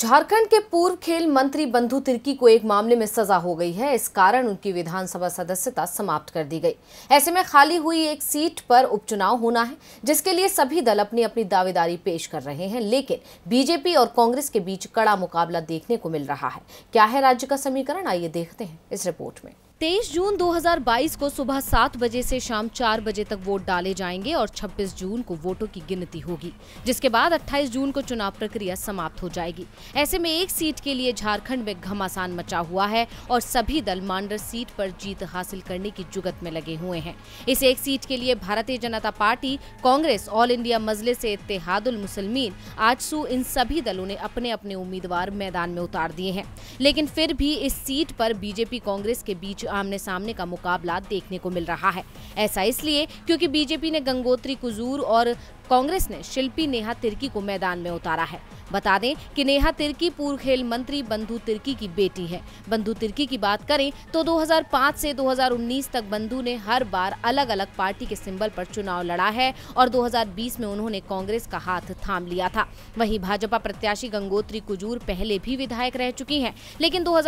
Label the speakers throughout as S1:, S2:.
S1: झारखंड के पूर्व खेल मंत्री बंधु तिर्की को एक मामले में सजा हो गई है इस कारण उनकी विधानसभा सदस्यता समाप्त कर दी गई ऐसे में खाली हुई एक सीट पर उपचुनाव होना है जिसके लिए सभी दल अपनी अपनी दावेदारी पेश कर रहे हैं लेकिन बीजेपी और कांग्रेस के बीच कड़ा मुकाबला देखने को मिल रहा है क्या है राज्य का समीकरण आइए देखते हैं इस रिपोर्ट में 23 जून 2022 को सुबह सात बजे से शाम चार बजे तक वोट डाले जाएंगे और 26 जून को वोटों की गिनती होगी जिसके बाद 28 जून को चुनाव प्रक्रिया समाप्त हो जाएगी ऐसे में एक सीट के लिए झारखंड में घमासान मचा हुआ है और सभी दल मांडर सीट पर जीत हासिल करने की जुगत में लगे हुए हैं इस एक सीट के लिए Bharatiya Janata party Congress all India Majlis Ittehadul Muslimeen AJSU इन सभी दलों ने अपने अपने उम्मीदवार मैदान में उतार दिए हैं लेकिन फिर भी इस सीट पर बीजेपी कांग्रेस के बीच आमने सामने का मुकाबला देखने को मिल रहा है ऐसा इसलिए क्योंकि बीजेपी ने गंगोत्री कुजूर और कांग्रेस ने शिल्पी नेहा तिर्की को मैदान में उतारा है बता दें कि नेहा तिर्की पूर्व खेल मंत्री बंधु तिर्की की बेटी है बंधु तिर्की की बात करें तो 2005 से 2019 तक बंधु ने हर बार अलग अलग पार्टी के सिंबल पर चुनाव लड़ा है और 2020 में उन्होंने कांग्रेस का हाथ थाम लिया था वहीं भाजपा प्रत्याशी गंगोत्री कुजूर पहले भी विधायक रह चुकी हैं लेकिन दो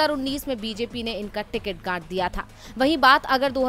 S1: में बीजेपी ने इनका टिकट काट दिया था वही बात अगर दो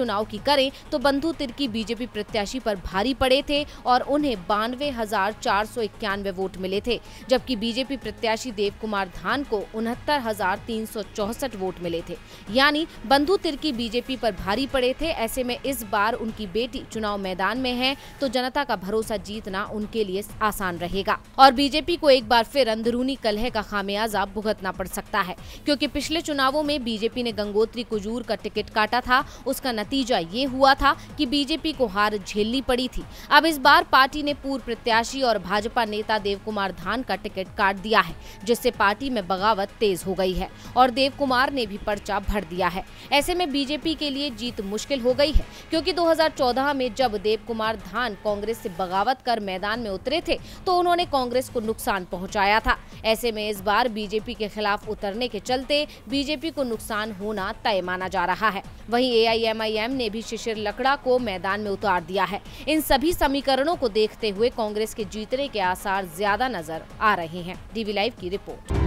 S1: चुनाव की करें तो बंधु तिर्की बीजेपी प्रत्याशी आरोप भारी पड़े थे और और उन्हें बानवे हजार चार सौ इक्यानवे वोट मिले थे जबकि बीजेपी प्रत्याशी देव कुमार धान को उनहत्तर हजार तीन सौ चौसठ वोट मिले थे यानी बंधु तिरकी बीजेपी पर भारी पड़े थे ऐसे में इस बार उनकी बेटी चुनाव मैदान में है तो जनता का भरोसा जीतना उनके लिए आसान रहेगा और बीजेपी को एक बार फिर अंदरूनी कलह का खामियाजा भुगतना पड़ सकता है क्योंकि पिछले चुनावों में बीजेपी ने गंगोत्री कुजूर का टिकट काटा था उसका नतीजा ये हुआ था कि बीजेपी को हार झेलनी पड़ी थी अब इस बार समाजवार पार्टी ने पूर्व प्रत्याशी और भाजपा नेता देव कुमार धान का टिकट काट दिया है जिससे पार्टी में बगावत तेज हो गई है और देव कुमार ने भी पर्चा भर दिया है ऐसे में बीजेपी के लिए जीत मुश्किल हो गई है क्योंकि 2014 में जब देव कुमार धान कांग्रेस से बगावत कर मैदान में उतरे थे तो उन्होंने कांग्रेस को नुकसान पहुँचाया था ऐसे में इस बार बीजेपी के खिलाफ उतरने के चलते बीजेपी को नुकसान होना तय माना जा रहा है वही ए ने भी शिशिर लकड़ा को मैदान में उतार दिया है इन सभी समीकरणों को देखते हुए कांग्रेस के जीतने के आसार ज्यादा नजर आ रहे हैं डीवी लाइव की रिपोर्ट